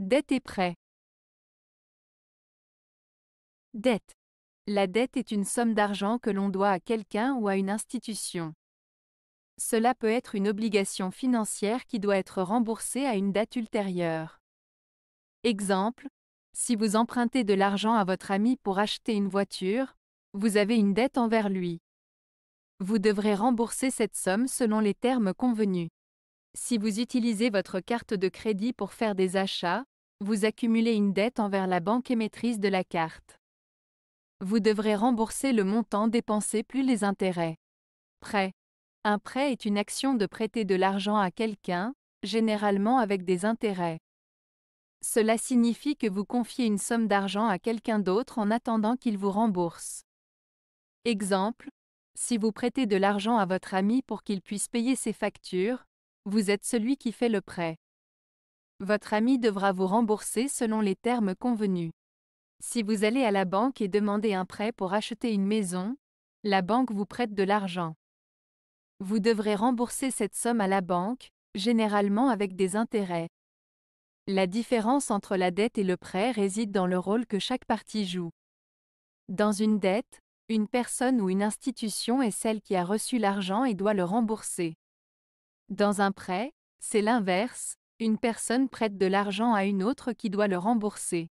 Dette et prêt. Dette. La dette est une somme d'argent que l'on doit à quelqu'un ou à une institution. Cela peut être une obligation financière qui doit être remboursée à une date ultérieure. Exemple, si vous empruntez de l'argent à votre ami pour acheter une voiture, vous avez une dette envers lui. Vous devrez rembourser cette somme selon les termes convenus. Si vous utilisez votre carte de crédit pour faire des achats, vous accumulez une dette envers la banque émettrice de la carte. Vous devrez rembourser le montant dépensé plus les intérêts. Prêt. Un prêt est une action de prêter de l'argent à quelqu'un, généralement avec des intérêts. Cela signifie que vous confiez une somme d'argent à quelqu'un d'autre en attendant qu'il vous rembourse. Exemple, si vous prêtez de l'argent à votre ami pour qu'il puisse payer ses factures, vous êtes celui qui fait le prêt. Votre ami devra vous rembourser selon les termes convenus. Si vous allez à la banque et demandez un prêt pour acheter une maison, la banque vous prête de l'argent. Vous devrez rembourser cette somme à la banque, généralement avec des intérêts. La différence entre la dette et le prêt réside dans le rôle que chaque partie joue. Dans une dette, une personne ou une institution est celle qui a reçu l'argent et doit le rembourser. Dans un prêt, c'est l'inverse, une personne prête de l'argent à une autre qui doit le rembourser.